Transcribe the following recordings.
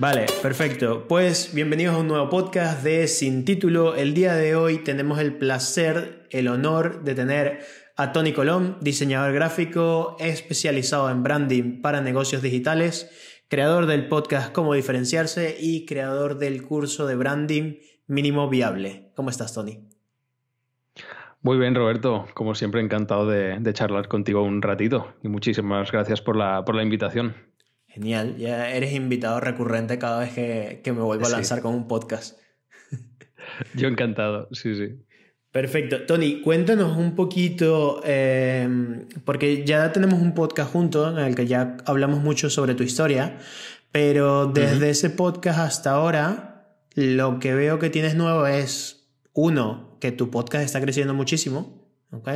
Vale, perfecto. Pues bienvenidos a un nuevo podcast de Sin Título. El día de hoy tenemos el placer, el honor de tener a Tony Colón, diseñador gráfico especializado en branding para negocios digitales, creador del podcast Cómo diferenciarse y creador del curso de branding mínimo viable. ¿Cómo estás, Tony? Muy bien, Roberto. Como siempre, encantado de, charlar contigo un ratito y muchísimas gracias por la invitación. Genial, ya eres invitado recurrente cada vez que, me vuelvo a lanzar con un podcast. Yo encantado, sí, sí. Perfecto. Tony, cuéntanos un poquito, em, porque ya tenemos un podcast junto en el que ya hablamos mucho sobre tu historia, pero desde ese podcast hasta ahora, lo que veo que tienes nuevo es, uno, que tu podcast está creciendo muchísimo, ¿ok?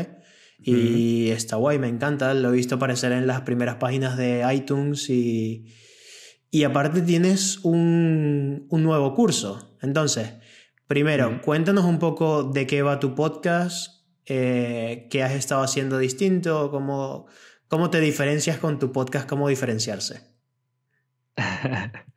Y está guay, me encanta. Lo he visto aparecer en las primeras páginas de iTunes y. Y aparte tienes un, un nuevo curso. Entonces, primero, cuéntanos un poco de qué va tu podcast, eh, qué has estado haciendo distinto, cómo, cómo te diferencias con tu podcast, cómo diferenciarse.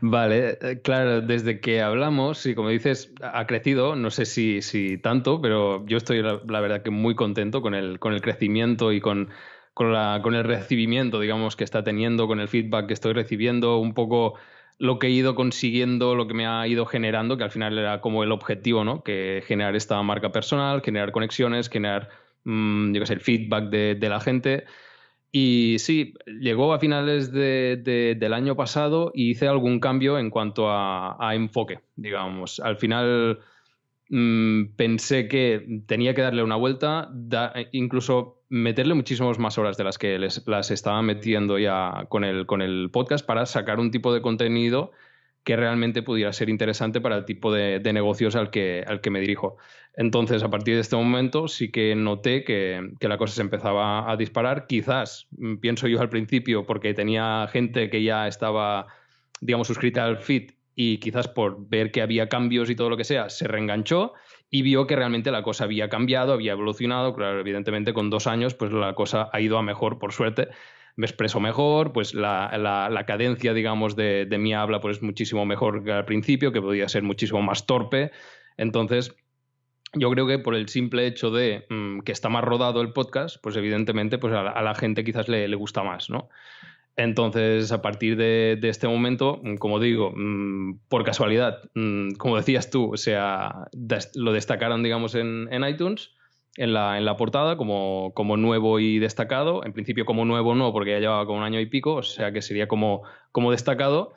Vale, eh, claro, desde que hablamos, y como dices, ha crecido, no sé si, si tanto, pero yo estoy la, verdad que muy contento con el, con el crecimiento y con, con, la, con el recibimiento, digamos, que está teniendo, con el feedback que estoy recibiendo, un poco lo que he ido consiguiendo, lo que me ha ido generando, que al final era como el objetivo, ¿no? Que generar esta marca personal, generar conexiones, generar, mm, yo qué sé, el feedback de la gente. Y sí, llegó a finales de, del año pasado y hice algún cambio en cuanto a, enfoque, digamos. Al final mm, pensé que tenía que darle una vuelta, e, incluso meterle muchísimas más horas de las que les, las estaba metiendo ya con el, con el podcast para sacar un tipo de contenido que realmente pudiera ser interesante para el tipo de, de negocios al que, al que me dirijo. Entonces, a partir de este momento sí que noté que, que, la cosa se empezaba a disparar. Quizás, mm, pienso yo al principio, porque tenía gente que ya estaba, digamos, suscrita al feed y quizás por ver que había cambios y todo lo que sea, se reenganchó y vio que realmente la cosa había cambiado, había evolucionado. Claro, evidentemente con dos años, pues la cosa ha ido a mejor, por suerte me expreso mejor, pues la, la, la cadencia, digamos, de, de, mi habla pues es muchísimo mejor que al principio, que podía ser muchísimo más torpe. Entonces, yo creo que por el simple hecho de mm, que está más rodado el podcast, pues evidentemente pues a, la, gente quizás le, gusta más, ¿no? Entonces, a partir de, de este momento, mm, como digo, mm, por casualidad, como decías tú, o sea, lo destacaron, digamos, en, iTunes, en la, en la portada, como, como, nuevo y destacado. En principio, como nuevo no, porque ya llevaba como un año y pico, o sea que sería como, como destacado,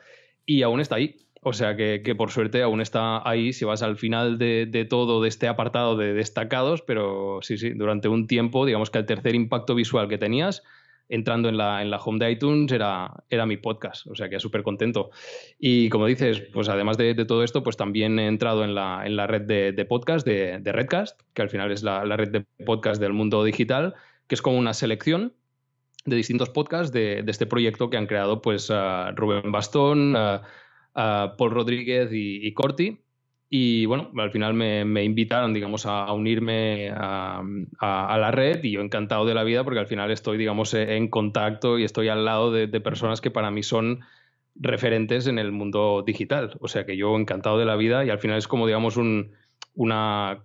y aún está ahí. O sea que, por suerte aún está ahí si vas al final de, todo de este apartado de destacados, pero sí, sí, durante un tiempo, digamos que el tercer impacto visual que tenías entrando en la, en la home de iTunes era, era mi podcast, o sea que súper contento. Y como dices, pues además de, todo esto, pues también he entrado en la, en la red de, de podcast, de, Redcast, que al final es la, red de podcast del mundo digital, que es como una selección de distintos podcasts de, este proyecto que han creado pues ah, Rubén Bastón, ah, Paul Rodríguez y, Corti. Y bueno, al final me, invitaron, digamos, a, unirme a, la red y yo encantado de la vida porque al final estoy, digamos, e, en contacto y estoy al lado de, personas que para mí son referentes en el mundo digital. O sea que yo encantado de la vida y al final es como, digamos, un, una,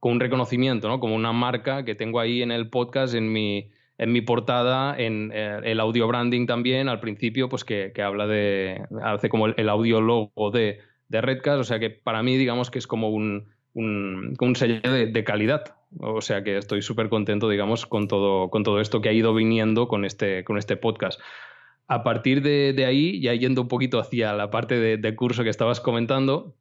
con un reconocimiento, ¿no? Como una marca que tengo ahí en el podcast, en mi, en mi portada, en eh, el audio branding también, al principio, pues que, habla de, hace como el, audio logo de, de, Redcast, o sea que para mí digamos que es como un, un, sello de, calidad, o sea que estoy súper contento, digamos, con todo, con todo esto que ha ido viniendo con este, con este podcast. A partir de, de ahí, ya yendo un poquito hacia la parte de curso que estabas comentando,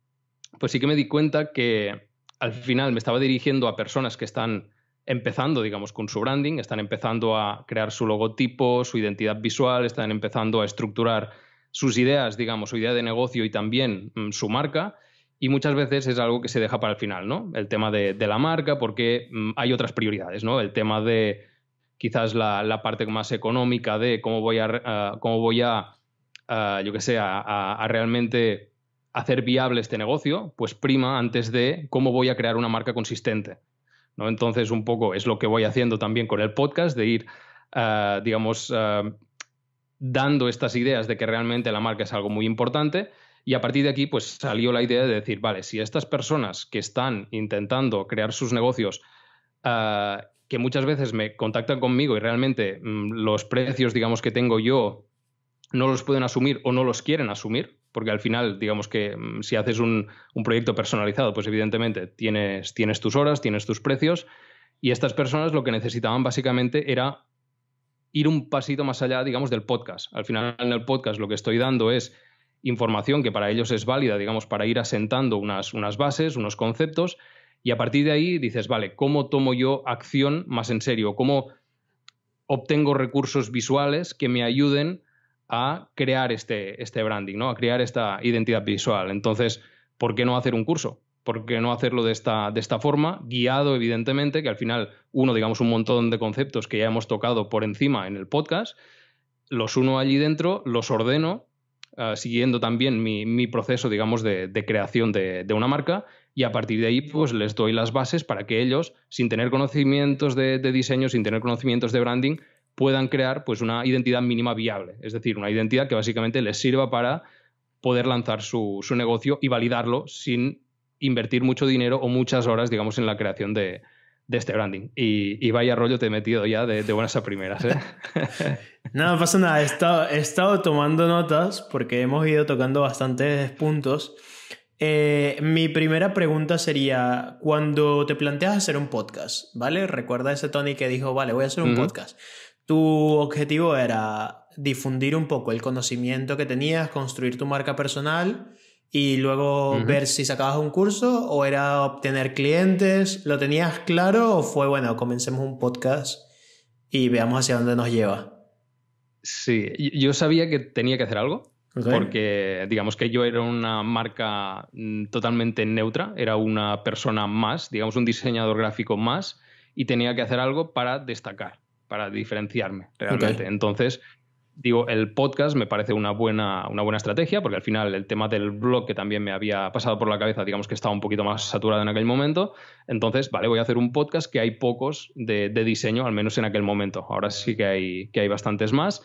pues sí que me di cuenta que al final me estaba dirigiendo a personas que están empezando, digamos, con su branding, están empezando a crear su logotipo, su identidad visual, están empezando a estructurar sus ideas, digamos, su idea de negocio y también mm, su marca. Y muchas veces es algo que se deja para el final, ¿no? El tema de, la marca, porque mm, hay otras prioridades, ¿no? El tema de quizás la, parte más económica de cómo voy a, cómo voy a yo que sé, a realmente hacer viable este negocio, pues prima antes de cómo voy a crear una marca consistente ¿no? Entonces, un poco es lo que voy haciendo también con el podcast, de ir, ah, digamos, ah, dando estas ideas de que realmente la marca es algo muy importante. Y a partir de aquí, pues salió la idea de decir, vale, si estas personas que están intentando crear sus negocios, ah, que muchas veces me contactan conmigo y realmente mm, los precios, digamos, que tengo yo no los pueden asumir o no los quieren asumir, porque al final, digamos que mm, si haces un, proyecto personalizado, pues evidentemente tienes, tienes tus horas, tienes tus precios, y estas personas lo que necesitaban básicamente era ir un pasito más allá, digamos, del podcast. Al final, en el podcast lo que estoy dando es información que para ellos es válida, digamos, para ir asentando unas, unas bases, unos conceptos, y a partir de ahí dices, vale, ¿cómo tomo yo acción más en serio? ¿Cómo obtengo recursos visuales que me ayuden a crear este, este branding, ¿no? a crear esta identidad visual. Entonces, ¿por qué no hacer un curso? ¿Por qué no hacerlo de esta, forma? Guiado, evidentemente, que al final uno, digamos, un montón de conceptos que ya hemos tocado por encima en el podcast, los uno allí dentro, los ordeno, eh, siguiendo también mi, proceso, digamos, de, creación de, una marca, y a partir de ahí, pues les doy las bases para que ellos, sin tener conocimientos de diseño, sin tener conocimientos de branding, puedan crear pues, una identidad mínima viable, es decir, una identidad que básicamente les sirva para poder lanzar su, negocio y validarlo sin invertir mucho dinero o muchas horas, digamos, en la creación de, de este branding. Y, vaya rollo te he metido ya de, buenas a primeras. ¿eh? no pasa nada. He estado, tomando notas porque hemos ido tocando bastantes puntos. Eh, mi primera pregunta sería, cuando te planteas hacer un podcast, ¿vale? Recuerda ese Tony que dijo, vale, voy a hacer un podcast. Tu objetivo era difundir un poco el conocimiento que tenías, construir tu marca personal y luego ver si sacabas un curso o era obtener clientes. ¿Lo tenías claro o fue, bueno, comencemos un podcast y veamos hacia dónde nos lleva? Sí, yo sabía que tenía que hacer algo. Porque digamos que yo era una marca mm, totalmente neutra, era una persona más, digamos un diseñador gráfico más, y tenía que hacer algo para destacar para diferenciarme realmente. Entonces, digo, el podcast me parece una buena, una buena estrategia, porque al final el tema del blog que también me había pasado por la cabeza, digamos que estaba un poquito más saturado en aquel momento. Entonces, vale, voy a hacer un podcast que hay pocos de, de diseño, al menos en aquel momento. Ahora sí que hay, que hay bastantes más,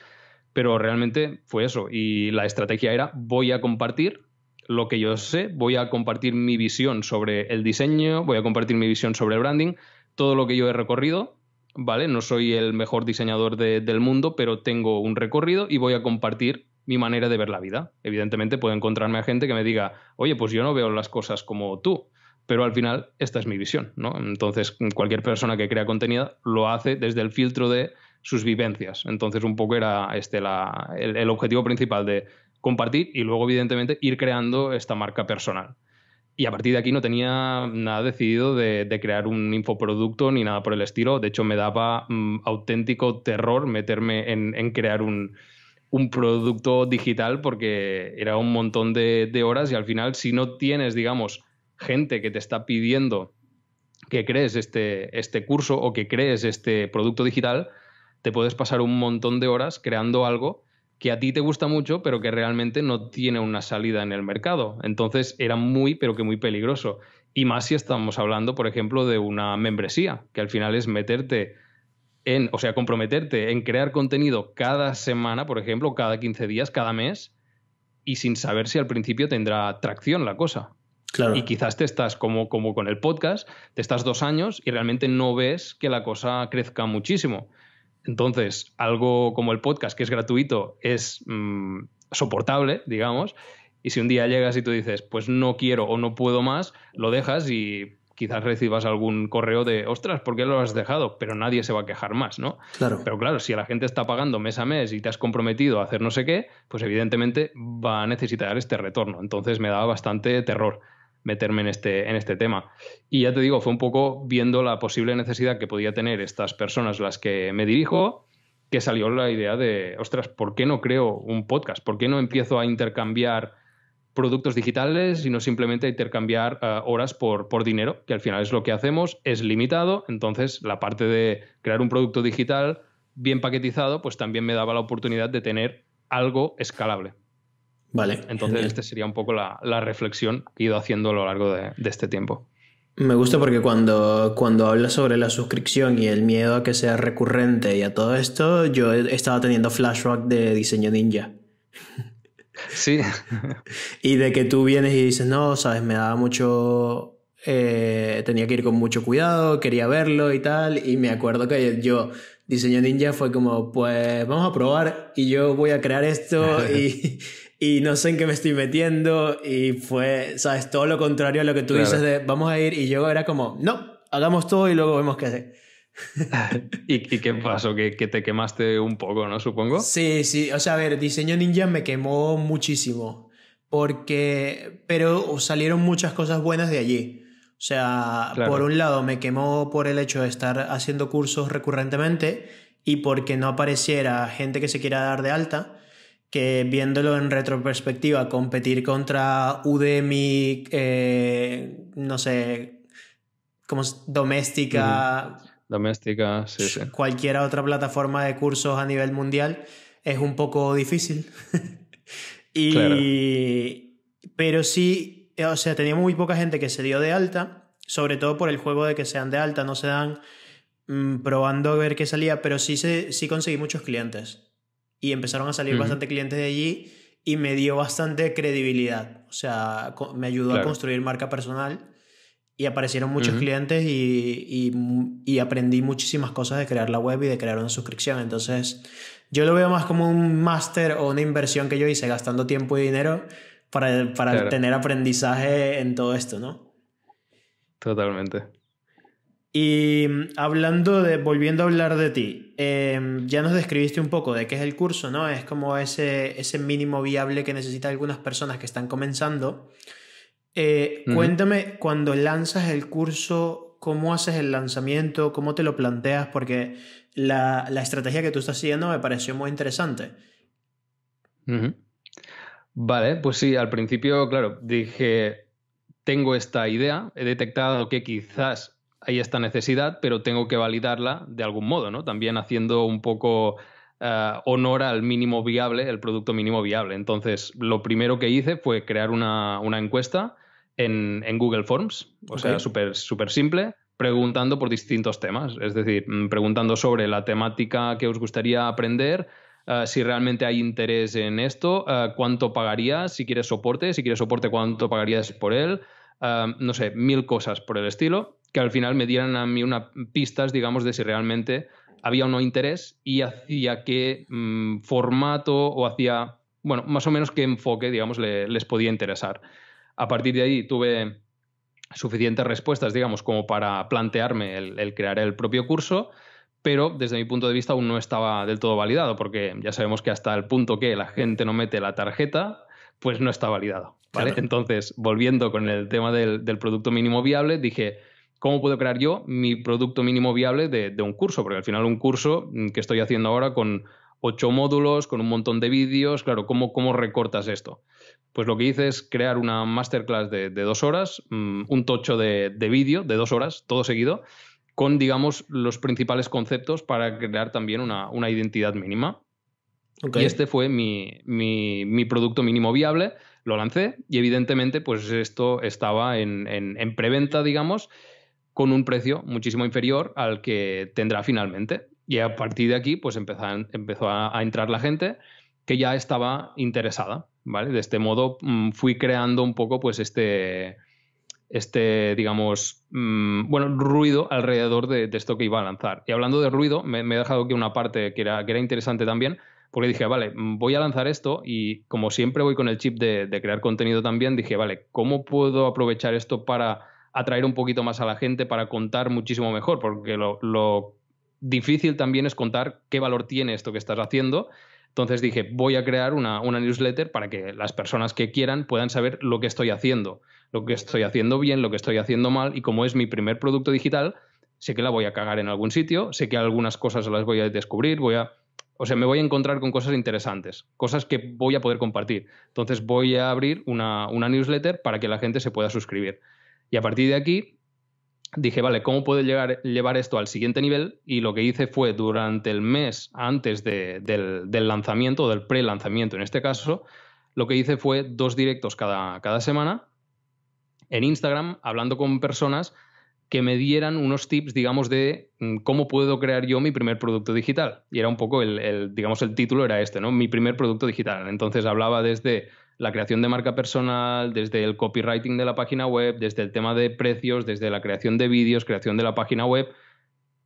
pero realmente fue eso. Y la estrategia era, voy a compartir lo que yo sé, voy a compartir mi visión sobre el diseño, voy a compartir mi visión sobre el branding, todo lo que yo he recorrido vale, no soy el mejor diseñador del mundo, pero tengo un recorrido y voy a compartir mi manera de ver la vida. Evidentemente puedo encontrarme a gente que me diga, oye, pues yo no veo las cosas como tú, pero al final esta es mi visión, ¿no? Entonces cualquier persona que crea contenido lo hace desde el filtro de sus vivencias. Entonces un poco era este, el objetivo principal de compartir y luego evidentemente ir creando esta marca personal y a partir de aquí no tenía nada decidido de, crear un infoproducto ni nada por el estilo. De hecho, me daba mm, auténtico terror meterme en, crear un, producto digital porque era un montón de, horas y al final si no tienes, digamos, gente que te está pidiendo que crees este, este curso o que crees este producto digital, te puedes pasar un montón de horas creando algo que a ti te gusta mucho, pero que realmente no tiene una salida en el mercado. Entonces era muy, pero que muy peligroso. Y más si estamos hablando, por ejemplo, de una membresía, que al final es meterte en, o sea, comprometerte en crear contenido cada semana, por ejemplo, cada 15 días, cada mes, y sin saber si al principio tendrá tracción la cosa. Claro. Y quizás te estás como, como con el podcast, te estás dos años y realmente no ves que la cosa crezca muchísimo. Entonces, algo como el podcast, que es gratuito, es mm, soportable, digamos, y si un día llegas y tú dices, pues no quiero o no puedo más, lo dejas y quizás recibas algún correo de, ostras, ¿por qué lo has dejado? Pero nadie se va a quejar más, ¿no? Claro. Pero claro, si la gente está pagando mes a mes y te has comprometido a hacer no sé qué, pues evidentemente va a necesitar este retorno. Entonces me daba bastante terror meterme en este, en este tema. Y ya te digo, fue un poco viendo la posible necesidad que podía tener estas personas las que me dirijo, que salió la idea de, ostras, ¿por qué no creo un podcast? ¿Por qué no empiezo a intercambiar productos digitales y no simplemente intercambiar eh, horas por, por dinero, que al final es lo que hacemos, es limitado, entonces la parte de crear un producto digital bien paquetizado, pues también me daba la oportunidad de tener algo escalable. Vale. Entonces, este esta sería un poco la, la, reflexión que he ido haciendo a lo largo de, de este tiempo. Me gusta porque cuando, cuando hablas sobre la suscripción y el miedo a que sea recurrente y a todo esto, yo estaba teniendo flashback de diseño ninja. Sí. y de que tú vienes y dices, no, sabes, me daba mucho. Eh, tenía que ir con mucho cuidado, quería verlo y tal. Y me acuerdo que yo, diseño ninja, fue como, pues vamos a probar y yo voy a crear esto y. y no sé en qué me estoy metiendo y fue, sabes, todo lo contrario a lo que tú dices de vamos a ir y yo era como, no, hagamos todo y luego vemos qué hacer. ¿Y, qué pasó? ¿Que, te quemaste un poco, ¿no? Supongo. Sí, sí, o sea, a ver, diseño ninja me quemó muchísimo porque, pero salieron muchas cosas buenas de allí. O sea, por un lado me quemó por el hecho de estar haciendo cursos recurrentemente y porque no apareciera gente que se quiera dar de alta que viéndolo en retrospectiva, competir contra Udemy, eh, no sé, como doméstica. Doméstica, sí, sí. Cualquier otra plataforma de cursos a nivel mundial es un poco difícil. y, Pero sí, eh, o sea, tenía muy poca gente que se dio de alta, sobre todo por el juego de que sean de alta, no se dan mm, probando a ver qué salía, pero sí, se, sí conseguí muchos clientes y empezaron a salir bastante clientes de allí y me dio bastante credibilidad. O sea, me ayudó a construir marca personal y aparecieron muchos clientes y, y, aprendí muchísimas cosas de crear la web y de crear una suscripción. Entonces, yo lo veo más como un máster o una inversión que yo hice gastando tiempo y dinero para, para tener aprendizaje en todo esto, ¿no? Totalmente. Y mm, hablando de, volviendo a hablar de ti, em, ya nos describiste un poco de qué es el curso, ¿no? Es como ese, mínimo viable que necesitan algunas personas que están comenzando. Eh, cuéntame, cuando lanzas el curso, ¿cómo haces el lanzamiento? ¿Cómo te lo planteas? Porque la, estrategia que tú estás siguiendo me pareció muy interesante. Vale, pues sí, al principio, claro, dije, tengo esta idea, he detectado que quizás hay esta necesidad, pero tengo que validarla de algún modo, ¿no? También haciendo un poco eh, honor al mínimo viable, el producto mínimo viable. Entonces, lo primero que hice fue crear una, encuesta en, Google Forms, o sea, súper súper simple, preguntando por distintos temas, es decir, mm, preguntando sobre la temática que os gustaría aprender, eh, si realmente hay interés en esto, eh, cuánto pagarías, si quieres soporte, si quieres soporte, cuánto pagarías por él, no sé, mil cosas por el estilo que al final me dieran a mí unas pistas, digamos, de si realmente había o no interés y hacia qué mm, formato o hacia, bueno, más o menos qué enfoque, digamos, les podía interesar. A partir de ahí tuve suficientes respuestas, digamos, como para plantearme el, crear el propio curso, pero desde mi punto de vista aún no estaba del todo validado, porque ya sabemos que hasta el punto que la gente no mete la tarjeta, pues no está validado. Entonces, volviendo con el tema del producto mínimo viable, dije, ¿Cómo puedo crear yo mi producto mínimo viable de, un curso? Porque al final un curso mm, que estoy haciendo ahora con ocho módulos, con un montón de vídeos, claro, ¿cómo, recortas esto? Pues lo que hice es crear una masterclass de, dos horas, mm, un tocho de, vídeo de dos horas, todo seguido, con, digamos, los principales conceptos para crear también una, identidad mínima. Y este fue mi, producto mínimo viable, lo lancé y evidentemente pues esto estaba en preventa, digamos, con un precio muchísimo inferior al que tendrá finalmente. Y a partir de aquí, pues empezó a, entrar la gente que ya estaba interesada, ¿vale? De este modo mm, fui creando un poco, pues, este, este digamos, mm, bueno, ruido alrededor de, esto que iba a lanzar. Y hablando de ruido, me, he dejado que una parte que era, que era interesante también, porque dije, vale, voy a lanzar esto y como siempre voy con el chip de crear contenido también, dije, vale, ¿cómo puedo aprovechar esto para atraer un poquito más a la gente, para contar muchísimo mejor, porque lo, difícil también es contar qué valor tiene esto que estás haciendo. Entonces dije, voy a crear una, newsletter para que las personas que quieran puedan saber lo que estoy haciendo, lo que estoy haciendo bien, lo que estoy haciendo mal, y como es mi primer producto digital, sé que la voy a cagar en algún sitio, sé que algunas cosas las voy a descubrir, voy a... O sea, me voy a encontrar con cosas interesantes, cosas que voy a poder compartir. Entonces voy a abrir una, una newsletter para que la gente se pueda suscribir. Y a partir de aquí dije, vale, ¿cómo puedo llevar esto al siguiente nivel? Y lo que hice fue durante el mes antes del, lanzamiento, del pre-lanzamiento en este caso, lo que hice fue dos directos cada, cada semana en Instagram hablando con personas que me dieran unos tips, digamos, de mm, cómo puedo crear yo mi primer producto digital. Y era un poco el digamos, el título era este, ¿no? Mi primer producto digital. Entonces hablaba desde la creación de marca personal, desde el copywriting de la página web, desde el tema de precios, desde la creación de vídeos, creación de la página web.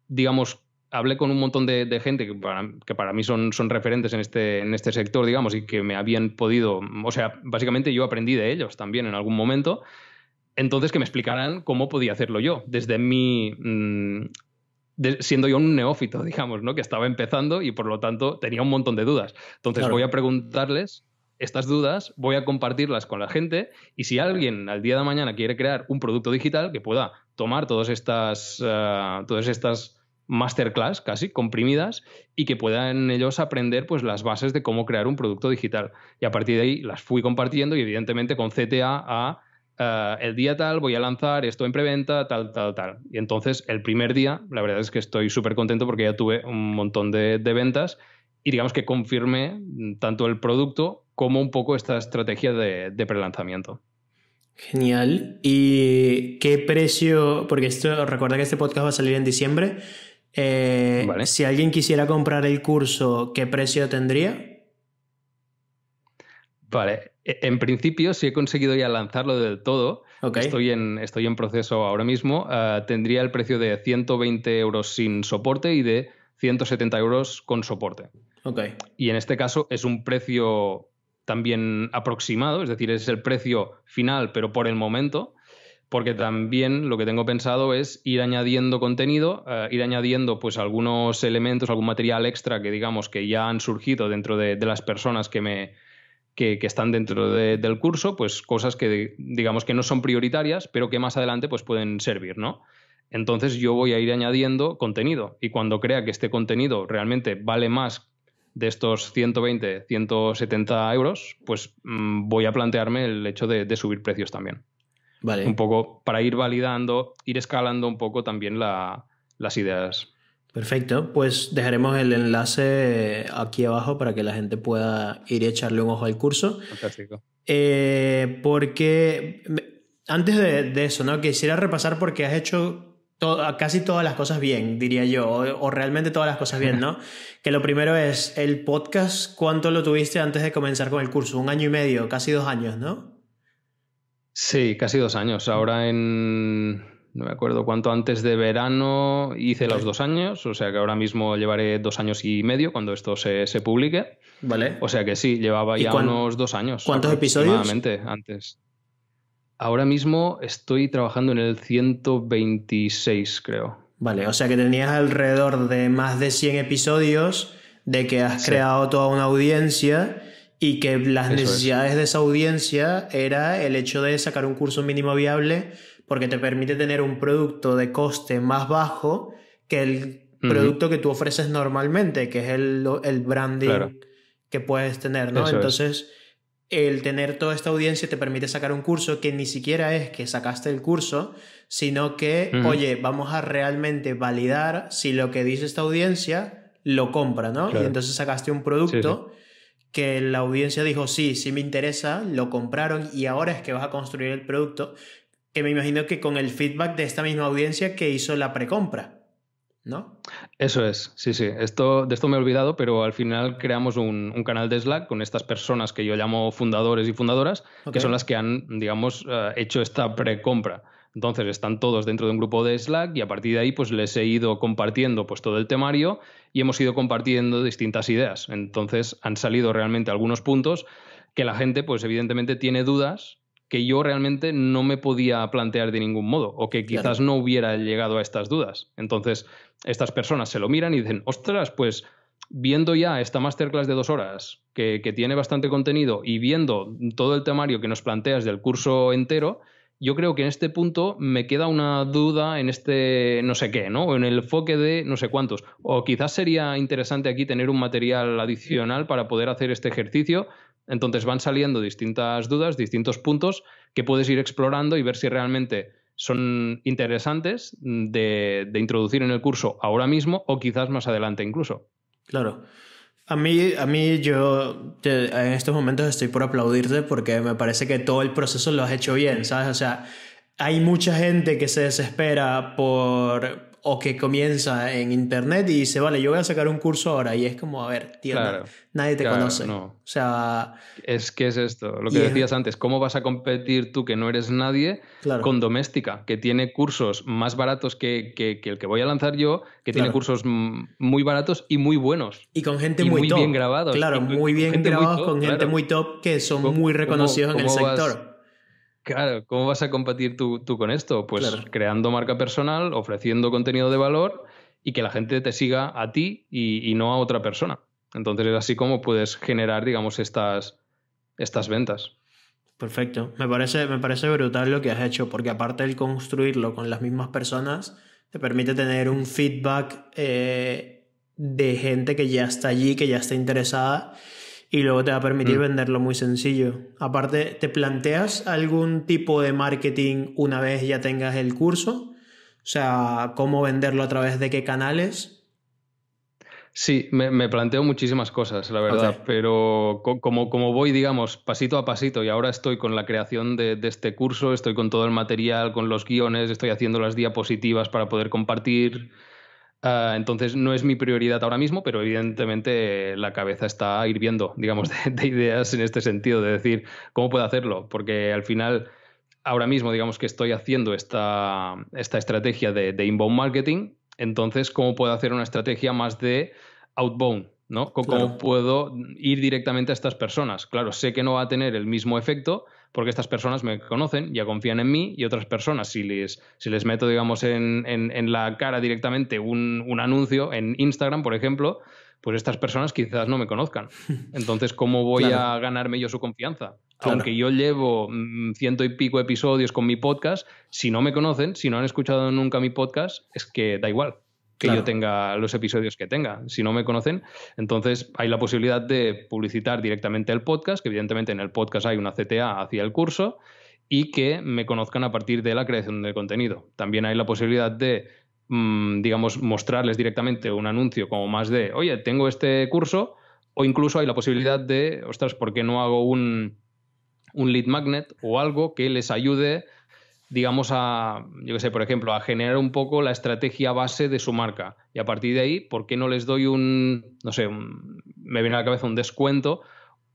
Digamos, hablé con un montón de, gente que para, mí son, son referentes en este, en este sector, digamos, y que me habían podido, o sea, básicamente yo aprendí de ellos también en algún momento. Entonces, que me explicaran cómo podía hacerlo yo, desde mi... Mm, siendo yo un neófito, digamos, ¿no? Que estaba empezando y por lo tanto tenía un montón de dudas. Entonces voy a preguntarles estas dudas voy a compartirlas con la gente y si alguien al día de mañana quiere crear un producto digital que pueda tomar todas estas, eh, todas estas masterclass casi comprimidas y que puedan ellos aprender pues las bases de cómo crear un producto digital. Y a partir de ahí las fui compartiendo y evidentemente con CTA a eh, el día tal voy a lanzar esto en preventa, tal, tal, tal. Y entonces el primer día, la verdad es que estoy súper contento porque ya tuve un montón de ventas y digamos que confirme mm, tanto el producto como un poco esta estrategia de, prelanzamiento. Genial. ¿Y qué precio? Porque esto, recuerda que este podcast va a salir en diciembre. Eh, si alguien quisiera comprar el curso, ¿qué precio tendría? Vale. E, en principio, si he conseguido ya lanzarlo del todo, estoy, en, estoy en proceso ahora mismo, ah, tendría el precio de 120 euros sin soporte y de 170 euros con soporte. Y en este caso es un precio también aproximado, es decir, es el precio final, pero por el momento, porque también lo que tengo pensado es ir añadiendo contenido, eh, ir añadiendo pues algunos elementos, algún material extra que digamos que ya han surgido dentro de, las personas que me, que, están dentro del curso, pues cosas que digamos que no son prioritarias, pero que más adelante pues pueden servir, ¿no? Entonces yo voy a ir añadiendo contenido y cuando crea que este contenido realmente vale más de estos 120, 170 euros, pues mm, voy a plantearme el hecho de, subir precios también. Vale. Un poco para ir validando, ir escalando un poco también las ideas. Perfecto, pues dejaremos el enlace aquí abajo para que la gente pueda ir y echarle un ojo al curso. Fantástico. Eh, porque antes de, de, eso, ¿no? Quisiera repasar porque has hecho casi todas las cosas bien, diría yo, o, realmente todas las cosas bien, ¿no? que lo primero es, el podcast, ¿cuánto lo tuviste antes de comenzar con el curso? Un año y medio, casi dos años, ¿no? Sí, casi dos años. Ahora en, no me acuerdo cuánto antes de verano hice los dos años, o sea que ahora mismo llevaré dos años y medio cuando esto se, se publique. Vale. O sea que sí, llevaba ya unos dos años. ¿Cuántos episodios? antes. Ahora mismo estoy trabajando en el 126, creo. Vale, o sea que tenías alrededor de más de 100 episodios, de que has creado toda una audiencia y que las necesidades de esa audiencia era el hecho de sacar un curso mínimo viable porque te permite tener un producto de coste más bajo que el producto que tú ofreces normalmente, que es el, el branding que puedes tener, ¿no? Entonces el tener toda esta audiencia te permite sacar un curso que ni siquiera es que sacaste el curso, sino que, oye, vamos a realmente validar si lo que dice esta audiencia lo compra, ¿no? Y entonces sacaste un producto que la audiencia dijo, sí, sí me interesa, lo compraron y ahora es que vas a construir el producto, que me imagino que con el feedback de esta misma audiencia que hizo la precompra. ¿no? Eso es, sí, sí. Esto, de esto me he olvidado, pero al final creamos un, canal de Slack con estas personas que yo llamo fundadores y fundadoras, que son las que han, digamos, eh, hecho esta precompra. Entonces están todos dentro de un grupo de Slack y a partir de ahí pues les he ido compartiendo pues todo el temario y hemos ido compartiendo distintas ideas. Entonces han salido realmente algunos puntos que la gente pues evidentemente tiene dudas que yo realmente no me podía plantear de ningún modo o que quizás no hubiera llegado a estas dudas. Entonces, estas personas se lo miran y dicen, ostras, pues viendo ya esta masterclass de dos horas, que, tiene bastante contenido, y viendo todo el temario que nos planteas del curso entero, yo creo que en este punto me queda una duda en este no sé qué, ¿no? O en el enfoque de no sé cuántos. O quizás sería interesante aquí tener un material adicional para poder hacer este ejercicio entonces van saliendo distintas dudas, distintos puntos que puedes ir explorando y ver si realmente son interesantes de, introducir en el curso ahora mismo o quizás más adelante incluso. Claro. A mí, a mí yo en estos momentos estoy por aplaudirte porque me parece que todo el proceso lo has hecho bien, ¿sabes? O sea, hay mucha gente que se desespera por o que comienza en internet y dice, vale, yo voy a sacar un curso ahora. Y es como, a ver, tío, nadie te conoce. O sea. Es que es esto, lo que decías antes, ¿cómo vas a competir tú que no eres nadie con Doméstica, que tiene cursos más baratos que, el que voy a lanzar yo, que tiene cursos muy baratos y muy buenos? Y con gente muy, bien grabados. Claro, muy bien grabados, con gente muy top que son muy reconocidos en el sector. Claro, ¿cómo vas a compartir tú, con esto? Pues creando marca personal, ofreciendo contenido de valor y que la gente te siga a ti y, no a otra persona. Entonces es así como puedes generar, digamos, estas, estas ventas. Perfecto. Me parece, me parece brutal lo que has hecho, porque aparte del construirlo con las mismas personas, te permite tener un feedback eh, de gente que ya está allí, que ya está interesada y luego te va a permitir mm. venderlo muy sencillo. Aparte, ¿te planteas algún tipo de marketing una vez ya tengas el curso? O sea, ¿cómo venderlo a través de qué canales? Sí, me, planteo muchísimas cosas, la verdad, pero como, voy, digamos, pasito a pasito y ahora estoy con la creación de, este curso, estoy con todo el material, con los guiones, estoy haciendo las diapositivas para poder compartir, Ah, entonces no es mi prioridad ahora mismo, pero evidentemente la cabeza está hirviendo, digamos, de, ideas en este sentido, de decir, ¿cómo puedo hacerlo? Porque al final, ahora mismo, digamos que estoy haciendo esta, esta estrategia de, inbound marketing, entonces, ¿cómo puedo hacer una estrategia más de outbound? ¿no? ¿Cómo puedo ir directamente a estas personas? Claro, sé que no va a tener el mismo efecto, porque estas personas me conocen, ya confían en mí y otras personas, si les, si les meto, digamos, en, en, la cara directamente un, anuncio en Instagram, por ejemplo, pues estas personas quizás no me conozcan. Entonces, ¿cómo voy a ganarme yo su confianza? Aunque yo llevo mm, ciento y pico episodios con mi podcast, si no me conocen, si no han escuchado nunca mi podcast, es que da igual que yo tenga los episodios que tenga. Si no me conocen, entonces hay la posibilidad de publicitar directamente el podcast, que evidentemente en el podcast hay una CTA hacia el curso, y que me conozcan a partir de la creación del contenido. También hay la posibilidad de, mm, digamos, mostrarles directamente un anuncio como más de, oye, tengo este curso, o incluso hay la posibilidad de, ostras, ¿por qué no hago un, un lead magnet o algo que les ayude digamos, a, yo que sé, por ejemplo, a generar un poco la estrategia base de su marca. Y a partir de ahí, ¿por qué no les doy un, no sé, me viene a la cabeza un descuento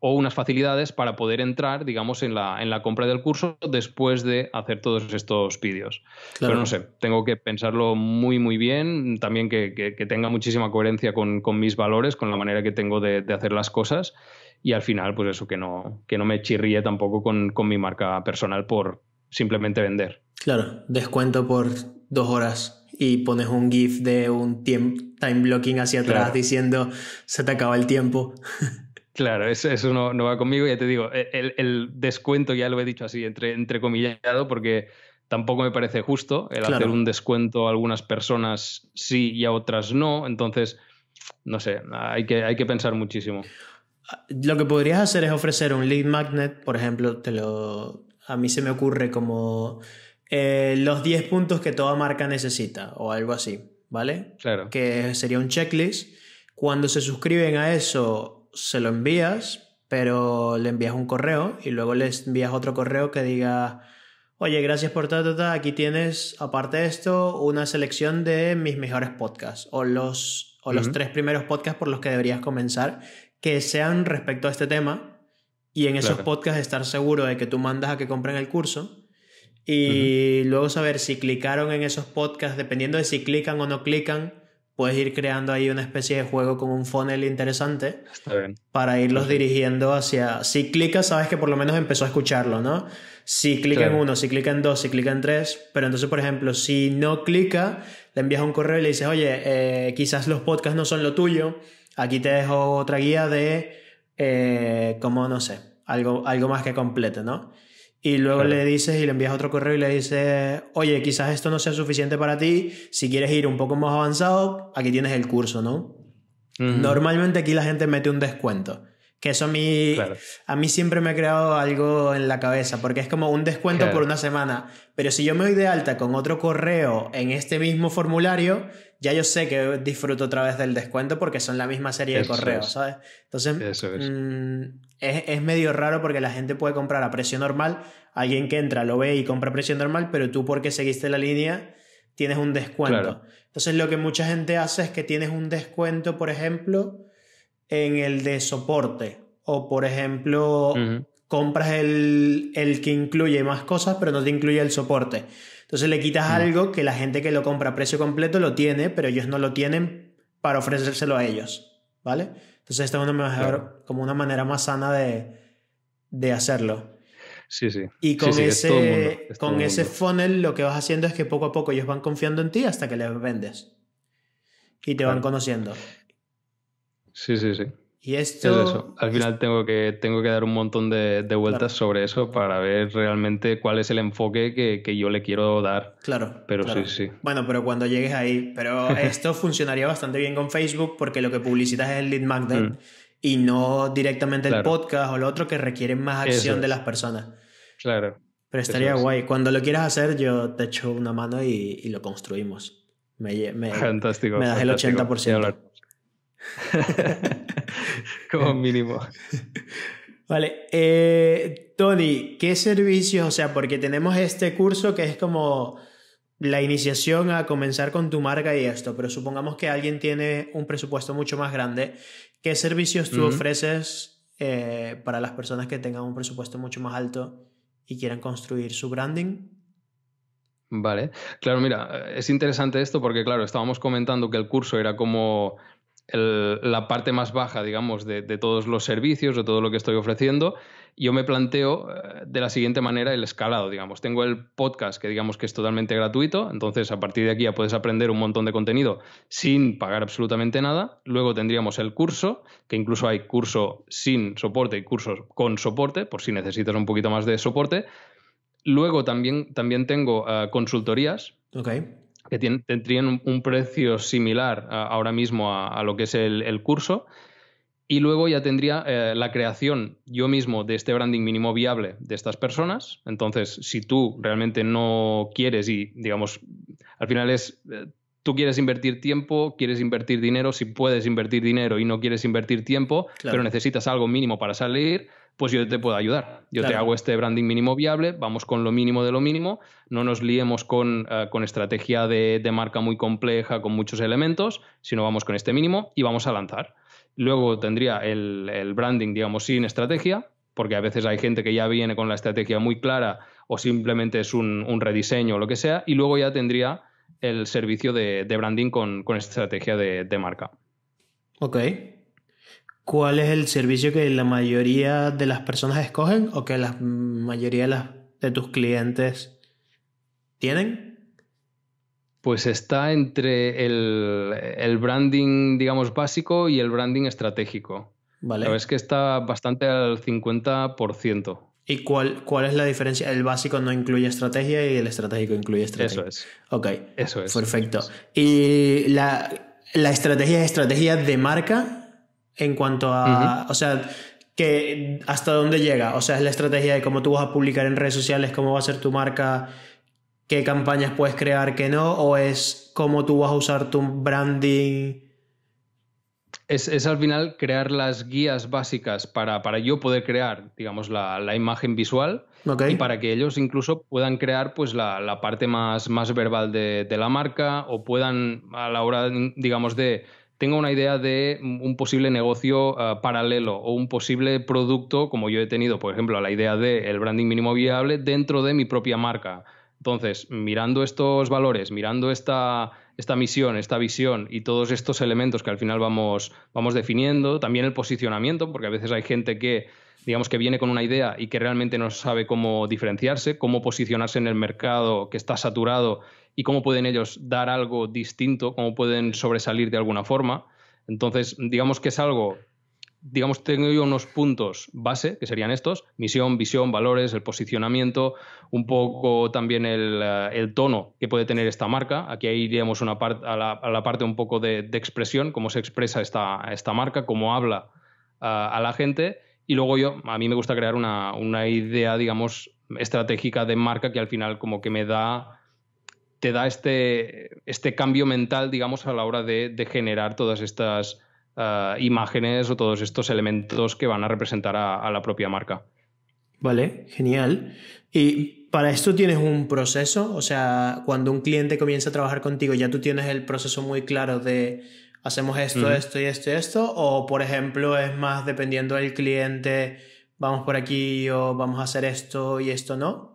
o unas facilidades para poder entrar, digamos, en la, en la compra del curso después de hacer todos estos vídeos. Pero no sé, tengo que pensarlo muy, muy bien, también que, tenga muchísima coherencia con, con, mis valores, con la manera que tengo de, de, hacer las cosas y al final, pues eso, que no, que no me chirríe tampoco con, con mi marca personal por, simplemente vender. Claro, descuento por dos horas y pones un GIF de un time blocking hacia atrás diciendo se te acaba el tiempo. Claro, eso, no, va conmigo, ya te digo, e-, el, descuento ya lo he dicho así, entre, comillas porque tampoco me parece justo el hacer un descuento a algunas personas sí y a otras no, entonces, no sé, hay que, hay que pensar muchísimo. Lo que podrías hacer es ofrecer un lead magnet, por ejemplo, te lo, a mí se me ocurre como eh, los 10 puntos que toda marca necesita o algo así, ¿vale? Claro. Que sería un checklist. Cuando se suscriben a eso, se lo envías, pero le envías un correo y luego les envías otro correo que diga, oye, gracias por ta, aquí tienes, aparte de esto, una selección de mis mejores podcasts o los, o los tres primeros podcasts por los que deberías comenzar, que sean respecto a este tema y en esos podcasts estar seguro de que tú mandas a que compren el curso y luego saber si clicaron en esos podcasts, dependiendo de si clican o no clican, puedes ir creando ahí una especie de juego con un funnel interesante para irlos dirigiendo hacia... Si clicas, sabes que por lo menos empezó a escucharlo, ¿no? Si clica en uno, si clica en dos, si clica en tres, pero entonces, por ejemplo, si no clica, le envías un correo y le dices, oye, eh, quizás los podcasts no son lo tuyo, aquí te dejo otra guía de eh, como, no sé, algo, algo más que completo, ¿no? Y luego le dices y le envías otro correo y le dices, oye, quizás esto no sea suficiente para ti, si quieres ir un poco más avanzado, aquí tienes el curso, ¿no? Normalmente aquí la gente mete un descuento, que eso a mí, a mí siempre me ha creado algo en la cabeza, porque es como un descuento por una semana, pero si yo me doy de alta con otro correo en este mismo formulario, ya yo sé que disfruto otra vez del descuento porque son la misma serie de correos, ¿sabes? Entonces, mm, es. medio raro porque la gente puede comprar a precio normal, alguien que entra lo ve y compra a precio normal, pero tú porque seguiste la línea tienes un descuento. Entonces, lo que mucha gente hace es que tienes un descuento, por ejemplo, en el de soporte o, por ejemplo, compras el, que incluye más cosas, pero no te incluye el soporte. Entonces le quitas mm. algo que la gente que lo compra a precio completo lo tiene, pero ellos no lo tienen para ofrecérselo a ellos. ¿Vale? Entonces esta es una mejor, como una manera más sana de, de hacerlo. Sí, sí. Y con, ese, con ese funnel lo que vas haciendo es que poco a poco ellos van confiando en ti hasta que les vendes. Y te van conociendo. Sí, sí, sí. Y esto... Al final tengo que, dar un montón de, vueltas sobre eso para ver realmente cuál es el enfoque que, yo le quiero dar. Claro. Pero sí, sí. Bueno, pero cuando llegues ahí. Pero esto funcionaría bastante bien con Facebook porque lo que publicitas es el lead magnet mm. y no directamente el podcast o lo otro que requiere más acción de las personas. Claro. Pero estaría guay. Cuando lo quieras hacer, yo te echo una mano y, lo construimos. Me, fantástico. Me das el 80%. Como mínimo. Vale, eh, Tony, ¿qué servicios? O sea, porque tenemos este curso que es como la iniciación a comenzar con tu marca y esto, pero supongamos que alguien tiene un presupuesto mucho más grande, ¿qué servicios tú ofreces eh, para las personas que tengan un presupuesto mucho más alto y quieran construir su branding? Vale, claro, mira, es interesante esto porque, claro, estábamos comentando que el curso era como la parte más baja, digamos, de, todos los servicios, de todo lo que estoy ofreciendo, yo me planteo eh, de la siguiente manera el escalado, digamos. Tengo el podcast que digamos que es totalmente gratuito, entonces a partir de aquí ya puedes aprender un montón de contenido sin pagar absolutamente nada. Luego tendríamos el curso, que incluso hay curso sin soporte y cursos con soporte, por si necesitas un poquito más de soporte. Luego también, también tengo eh, consultorías. Okay que tendrían un, precio similar ahora mismo a, lo que es el, curso. Y luego ya tendría eh, la creación yo mismo de este branding mínimo viable de estas personas. Entonces, si tú realmente no quieres y, digamos, al final es, eh, tú quieres invertir tiempo, quieres invertir dinero, si puedes invertir dinero y no quieres invertir tiempo, pero necesitas algo mínimo para salir, pues yo te puedo ayudar. Yo te hago este branding mínimo viable, vamos con lo mínimo de lo mínimo, no nos liemos con, eh, estrategia de, marca muy compleja, con muchos elementos, sino vamos con este mínimo y vamos a lanzar. Luego tendría el, branding, digamos, sin estrategia, porque a veces hay gente que ya viene con la estrategia muy clara o simplemente es un, rediseño o lo que sea, y luego ya tendría el servicio de, branding con, con estrategia de marca. Ok cuál es el servicio que la mayoría de las personas escogen o que la mayoría de, de tus clientes tienen? Pues está entre el, branding, digamos, básico y el branding estratégico. Vale. Pero es que está bastante al 50%. ¿Y cuál, cuál es la diferencia? El básico no incluye estrategia y el estratégico incluye estrategia. Eso es. Ok. Eso es. Perfecto. ¿Y la, la estrategia es estrategia de marca en cuanto a, o sea, que hasta dónde llega, o sea, es la estrategia de cómo tú vas a publicar en redes sociales, cómo va a ser tu marca, qué campañas puedes crear, qué no, o es cómo tú vas a usar tu branding. Es, al final crear las guías básicas para, para yo poder crear, digamos, la, imagen visual y para que ellos incluso puedan crear pues la, parte más, más verbal de, de la marca o puedan a la hora, digamos, de tengo una idea de un posible negocio eh, paralelo o un posible producto, como yo he tenido, por ejemplo, la idea del branding mínimo viable dentro de mi propia marca. Entonces, mirando estos valores, mirando esta, esta misión, esta visión y todos estos elementos que al final vamos, vamos definiendo, también el posicionamiento, porque a veces hay gente que digamos que viene con una idea y que realmente no sabe cómo diferenciarse, cómo posicionarse en el mercado que está saturado y cómo pueden ellos dar algo distinto, cómo pueden sobresalir de alguna forma. Entonces, digamos que es algo, digamos, tengo yo unos puntos base, que serían estos, misión, visión, valores, el posicionamiento, un poco también el, eh, tono que puede tener esta marca. Aquí iríamos una parte a, la, parte un poco de, expresión, cómo se expresa esta, esta marca, cómo habla eh, a la gente. Y luego yo, a mí me gusta crear una, una idea, digamos, estratégica de marca que al final como que me da te da este, este cambio mental, digamos, a la hora de, generar todas estas ah, imágenes o todos estos elementos que van a representar a, la propia marca. Vale, genial. Y para esto tienes un proceso, o sea, cuando un cliente comienza a trabajar contigo, ya tú tienes el proceso muy claro de hacemos esto, esto y esto y esto, o por ejemplo es más dependiendo del cliente, vamos por aquí o vamos a hacer esto y esto no.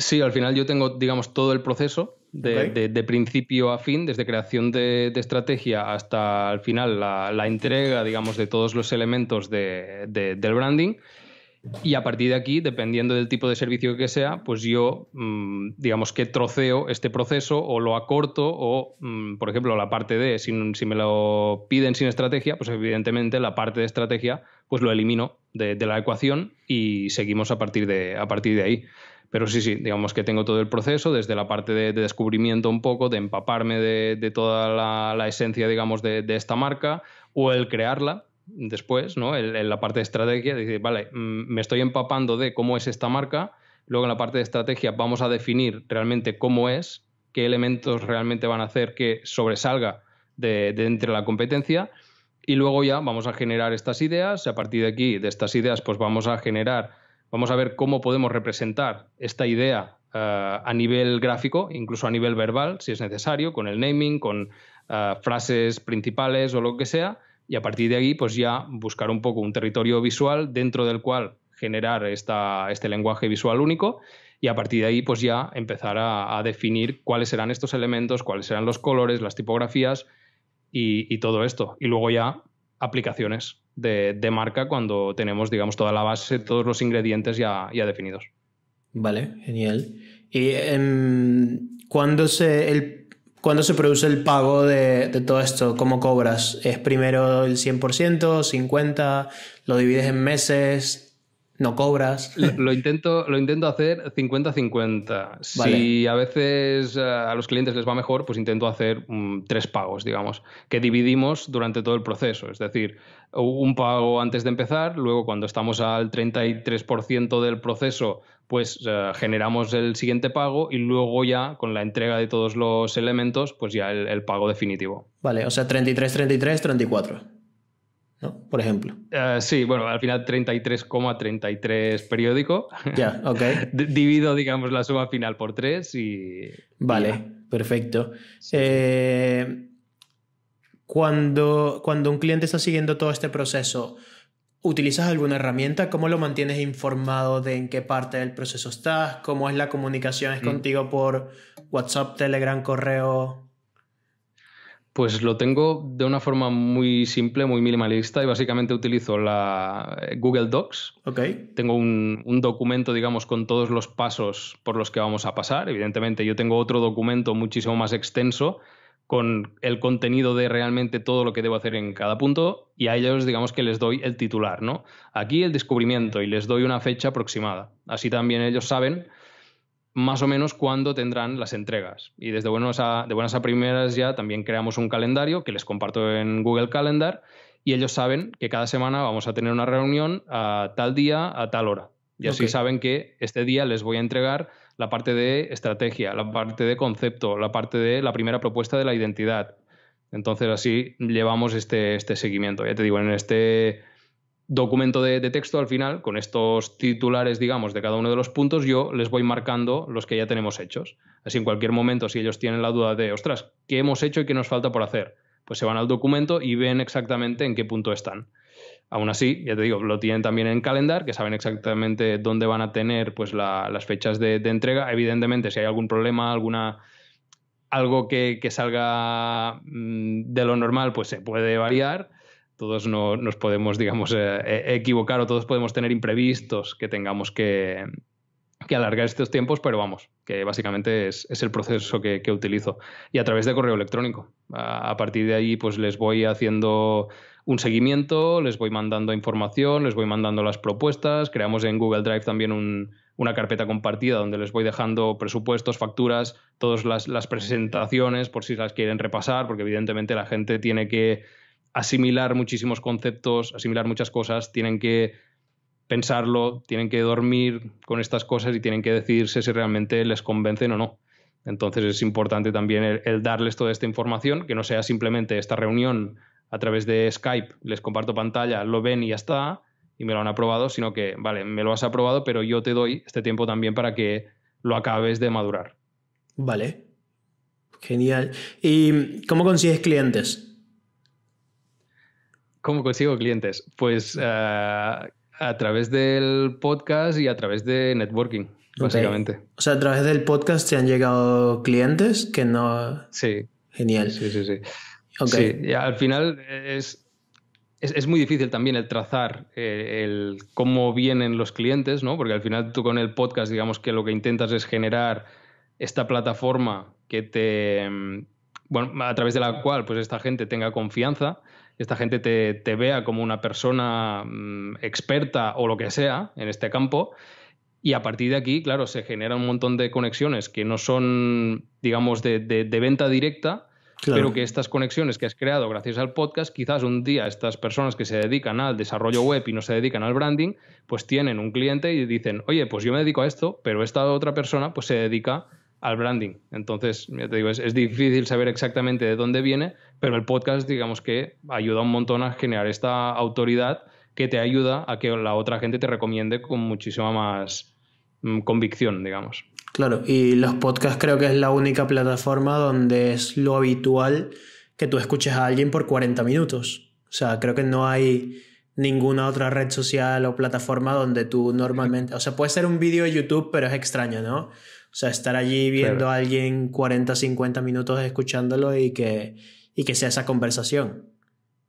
Sí, al final yo tengo, digamos, todo el proceso de, principio a fin, desde creación de, estrategia hasta al final la, entrega, digamos, de todos los elementos del branding. Y a partir de aquí, dependiendo del tipo de servicio que sea, pues yo, mm, digamos que troceo este proceso o lo acorto o, mm, por ejemplo, la parte de, si, si me lo piden sin estrategia, pues evidentemente la parte de estrategia, pues lo elimino de, de la ecuación y seguimos a partir de, a partir de ahí. Pero sí, sí, digamos que tengo todo el proceso, desde la parte de, descubrimiento un poco, de empaparme de, toda la, esencia, digamos, de, esta marca, o el crearla, después, ¿no? En, la parte de estrategia, decir, vale, mm, me estoy empapando de cómo es esta marca, luego en la parte de estrategia vamos a definir realmente cómo es, qué elementos realmente van a hacer que sobresalga de, de entre la competencia, y luego ya vamos a generar estas ideas, y a partir de aquí, de estas ideas, pues vamos a generar Vamos a ver cómo podemos representar esta idea eh, a nivel gráfico, incluso a nivel verbal, si es necesario, con el naming, con eh, frases principales o lo que sea, y a partir de ahí, pues ya buscar un poco un territorio visual dentro del cual generar esta, este lenguaje visual único y a partir de ahí pues ya empezar a, definir cuáles serán estos elementos, cuáles serán los colores, las tipografías y, y todo esto. Y luego ya aplicaciones de, marca cuando tenemos, digamos, toda la base, todos los ingredientes ya, ya definidos. Vale, genial. ¿Y cuando em, cuándo se, el, se produce el pago de, de, todo esto? ¿Cómo cobras? ¿Es primero el 100%, 50%? ¿Lo divides en meses? no cobras. Lo, intento, lo intento hacer 50-50. Si a veces eh, a los clientes les va mejor, pues intento hacer mm, tres pagos, digamos, que dividimos durante todo el proceso. Es decir, un pago antes de empezar, luego cuando estamos al 33% del proceso, pues eh, generamos el siguiente pago y luego ya con la entrega de todos los elementos, pues ya el pago definitivo. Vale, o sea, 33, 33, 34. ¿no? Por ejemplo. Eh, sí, bueno, al final 33,33 periódico. Ya, ok. Divido, digamos, la suma final por 3 y... Vale, perfecto. Eh, cuando, cuando un cliente está siguiendo todo este proceso, ¿utilizas alguna herramienta? ¿Cómo lo mantienes informado de en qué parte del proceso estás? ¿Cómo es la comunicación? ¿Es mm. contigo por WhatsApp, Telegram, correo? Pues lo tengo de una forma muy simple, muy minimalista y básicamente utilizo la eh, Google Docs. Tengo un, un, documento, digamos, con todos los pasos por los que vamos a pasar. Evidentemente, yo tengo otro documento muchísimo más extenso con el contenido de realmente todo lo que debo hacer en cada punto y a ellos, digamos, que les doy el titular, ¿no? Aquí el descubrimiento y les doy una fecha aproximada. Así también ellos saben más o menos cuándo tendrán las entregas. Y desde buenas a, de buenas a primeras ya también creamos un calendario que les comparto en Google Calendar y ellos saben que cada semana vamos a tener una reunión a tal día, a tal hora. Y así saben que este día les voy a entregar la parte de estrategia, la parte de concepto, la parte de la primera propuesta de la identidad. Entonces así llevamos este, este seguimiento. Ya te digo, en este documento de, texto, al final, con estos titulares, digamos, de cada uno de los puntos, yo les voy marcando los que ya tenemos hechos. Así en cualquier momento, si ellos tienen la duda de, ostras, ¿qué hemos hecho y qué nos falta por hacer? Pues se van al documento y ven exactamente en qué punto están. Aún así, ya te digo, lo tienen también en calendar, que saben exactamente dónde van a tener pues, las fechas de, entrega. Evidentemente, si hay algún problema, alguna algo que salga mm, de lo normal, pues se puede variar todos no, nos podemos, digamos, eh, e, equivocar o todos podemos tener imprevistos que tengamos que, alargar estos tiempos, pero vamos, que básicamente es, el proceso que, utilizo. Y a través de correo electrónico. A, partir de ahí, pues les voy haciendo un seguimiento, les voy mandando información, les voy mandando las propuestas. Creamos en Google Drive también una carpeta compartida donde les voy dejando presupuestos, facturas, todas las, las presentaciones por si las quieren repasar, porque evidentemente la gente tiene que asimilar muchísimos conceptos, asimilar muchas cosas, tienen que pensarlo, tienen que dormir con estas cosas y tienen que decidirse si realmente les convencen o no. Entonces es importante también el, darles toda esta información, que no sea simplemente esta reunión a través de Skype, les comparto pantalla, lo ven y ya está, y me lo han aprobado, sino que, vale, me lo has aprobado, pero yo te doy este tiempo también para que lo acabes de madurar. Vale. Genial. ¿Y cómo consigues clientes? ¿Cómo consigo clientes? Pues eh, a través del podcast y a través de networking, básicamente. O sea, a través del podcast te han llegado clientes que no. Sí. Genial. Sí, sí, sí. Okay. sí al final es, es, muy difícil también el trazar eh, el cómo vienen los clientes, ¿no? Porque al final tú con el podcast, digamos que lo que intentas es generar esta plataforma que te mm, bueno, a través de la cual pues esta gente tenga confianza esta gente te, vea como una persona mm, experta o lo que sea en este campo. Y a partir de aquí, claro, se generan un montón de conexiones que no son, digamos, de, venta directa, Pero que estas conexiones que has creado gracias al podcast, quizás un día estas personas que se dedican al desarrollo web y no se dedican al branding, pues tienen un cliente y dicen, oye, pues yo me dedico a esto, pero esta otra persona pues se dedica al branding. Entonces, te digo, es, difícil saber exactamente de dónde viene, pero el podcast, digamos que ayuda un montón a generar esta autoridad que te ayuda a que la otra gente te recomiende con muchísima más mm, convicción, digamos. Claro, y los podcasts creo que es la única plataforma donde es lo habitual que tú escuches a alguien por 40 minutos. O sea, creo que no hay ninguna otra red social o plataforma donde tú normalmente, o sea, puede ser un vídeo de YouTube, pero es extraño, ¿no? O sea, estar allí viendo a alguien 40, 50 minutos escuchándolo y que, y que sea esa conversación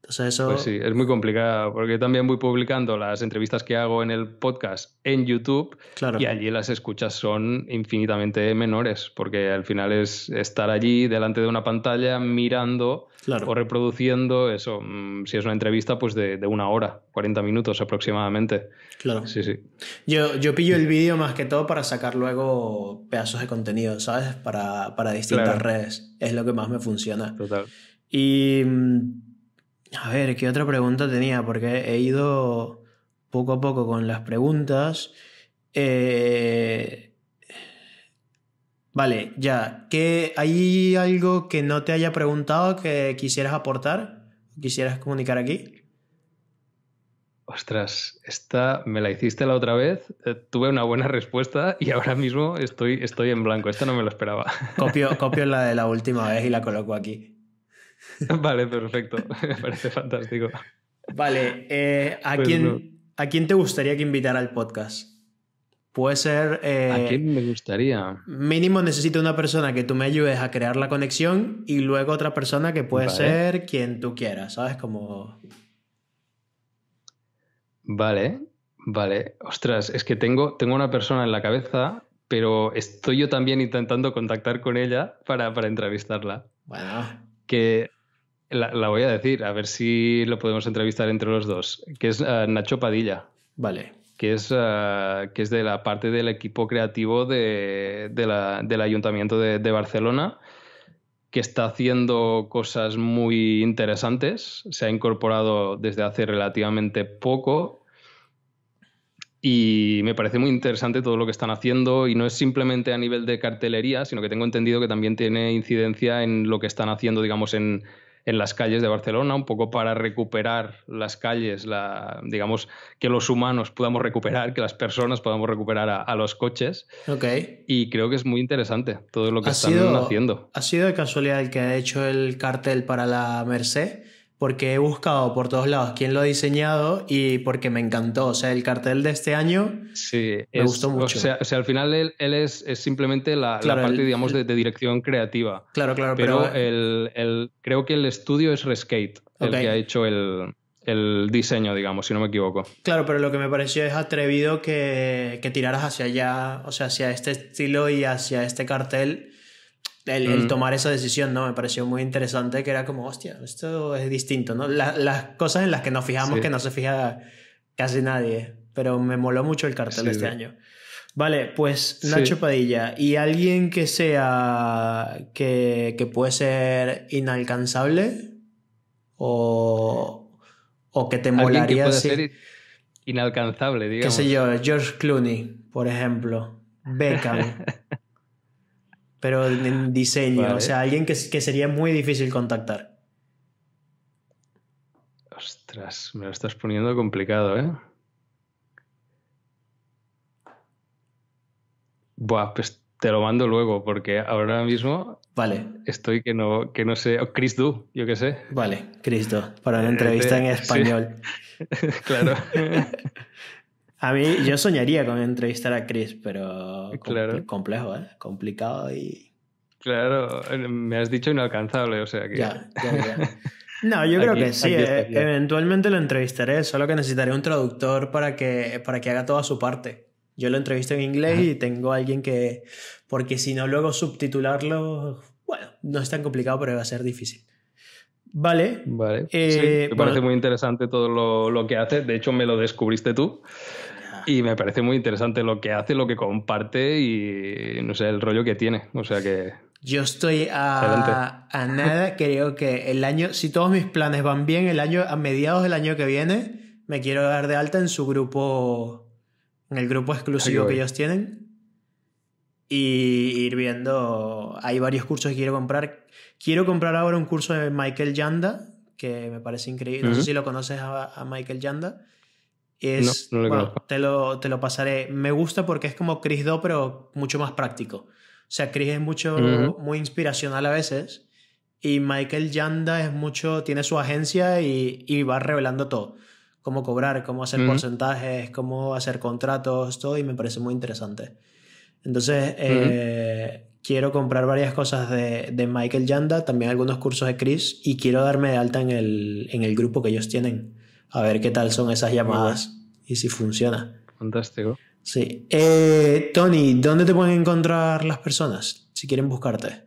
eso... Pues sí, es muy complicado, porque también voy publicando las entrevistas que hago en el podcast en YouTube claro. y allí las escuchas son infinitamente menores, porque al final es estar allí delante de una pantalla mirando o reproduciendo eso, mm, si es una entrevista, pues de, una hora, 40 minutos aproximadamente. Claro. Sí, sí. Yo, yo pillo el vídeo más que todo para sacar luego pedazos de contenido, ¿sabes? Para, distintas redes. Es lo que más me funciona. Total. Y mm, a ver, ¿qué otra pregunta tenía? Porque he ido poco a poco con las preguntas. Eh, vale, ya. ¿Qué, ¿Hay algo que no te haya preguntado que quisieras aportar? ¿Quisieras comunicar aquí? Ostras, esta me la hiciste la otra vez, eh, tuve una buena respuesta y ahora mismo estoy, estoy en blanco. Esto no me lo esperaba. Copio, copio la de la última vez y la coloco aquí. Vale, perfecto. Me parece fantástico. Vale, eh, ¿a, pues quién, ¿a quién te gustaría que invitara al podcast? Puede ser. Eh, ¿A quién me gustaría? Mínimo necesito una persona que tú me ayudes a crear la conexión y luego otra persona que puede ser quien tú quieras, ¿sabes? Como. Vale, vale. Ostras, es que tengo, tengo una persona en la cabeza, pero estoy yo también intentando contactar con ella para, para entrevistarla. Bueno. Que la, voy a decir, a ver si lo podemos entrevistar entre los dos, que es eh, Nacho Padilla. Vale. Que es, eh, que es de la parte del equipo creativo del Ayuntamiento de Barcelona que está haciendo cosas muy interesantes. Se ha incorporado desde hace relativamente poco y me parece muy interesante todo lo que están haciendo y no es simplemente a nivel de cartelería, sino que tengo entendido que también tiene incidencia en lo que están haciendo, digamos, en, en las calles de Barcelona, un poco para recuperar las calles, la, digamos, que los humanos podamos recuperar, que las personas podamos recuperar a, los coches. okay Y creo que es muy interesante todo lo que están haciendo. ¿Ha sido de casualidad el que ha hecho el cartel para la Merced? porque he buscado por todos lados quién lo ha diseñado y porque me encantó. O sea, el cartel de este año sí, me gustó mucho. O sea, al final él, es, simplemente la, parte, digamos, de, dirección creativa. Claro, claro. Pero, eh, El, creo que el estudio es Rescate el que ha hecho el, diseño, digamos, si no me equivoco. Claro, pero lo que me pareció es atrevido que, que tiraras hacia allá, o sea, hacia este estilo y hacia este cartel el, mm. tomar esa decisión, ¿no? Me pareció muy interesante que era como, hostia, esto es distinto, ¿no? las cosas en las que nos fijamos que no se fija casi nadie, pero me moló mucho el cartel este año. Vale, pues Nacho Padilla, y alguien que sea, que, que puede ser inalcanzable o, o que te molaría... ser inalcanzable, digamos. Qué sé yo, George Clooney, por ejemplo, Beckham. pero en diseño, o sea, alguien que, sería muy difícil contactar. Ostras, me lo estás poniendo complicado, ¿eh? Buah, pues te lo mando luego, porque ahora mismo vale. estoy que no, que no sé. Oh, Chris Du, yo qué sé. Vale, Cristo, para una eh, entrevista en español. claro. A mí, yo soñaría con entrevistar a Chris, pero claro. complejo, ¿eh? Complicado y. Claro, eh, me has dicho inalcanzable, o sea que. Ya, ya, ya. No, yo creo que sí. Eh, eventualmente lo entrevistaré, solo que necesitaré un traductor para que, para que haga toda su parte. Yo lo entrevisto en inglés y tengo alguien que. Porque si no, luego subtitularlo. Bueno, no es tan complicado, pero va a ser difícil. Vale. Vale. Eh, me parece muy interesante todo lo, lo, que hace. De hecho, me lo descubriste tú. Y me parece muy interesante lo que hace, lo que comparte y no sé, el rollo que tiene. O sea que. Yo estoy a, a nada, creo que el año, si todos mis planes van bien, el año, a mediados del año que viene, me quiero dar de alta en su grupo, en el grupo exclusivo que ellos tienen. Y ir viendo. Hay varios cursos que quiero comprar. Quiero comprar ahora un curso de Michael Yanda, que me parece increíble. No sé si lo conoces a, a Michael Yanda es, te, lo, te lo pasaré. Me gusta porque es como Chris Do, pero mucho más práctico. O sea, Chris es mucho, muy inspiracional a veces. Y Michael Yanda es mucho, tiene su agencia y, y va revelando todo. Cómo cobrar, cómo hacer porcentajes, cómo hacer contratos, todo. Y me parece muy interesante. Entonces, eh, quiero comprar varias cosas de, de, Michael Yanda, también algunos cursos de Chris. Y quiero darme de alta en el, en el grupo que ellos tienen a ver qué tal son esas llamadas y si funciona. Fantástico. Sí. Eh, Tony, ¿dónde te pueden encontrar las personas si quieren buscarte?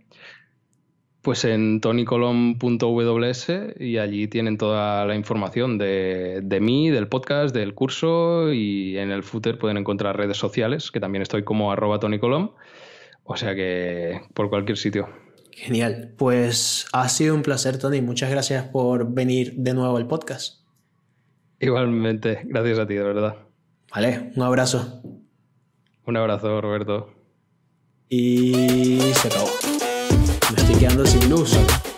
Pues en tonycolom.ws y allí tienen toda la información de, de, mí, del podcast, del curso y en el footer pueden encontrar redes sociales, que también estoy como arroba tonycolom, o sea que por cualquier sitio. Genial, pues ha sido un placer Tony, muchas gracias por venir de nuevo al podcast. Igualmente, gracias a ti, de verdad. Vale, un abrazo. Un abrazo, Roberto. Y se acabó. Me estoy quedando sin luz.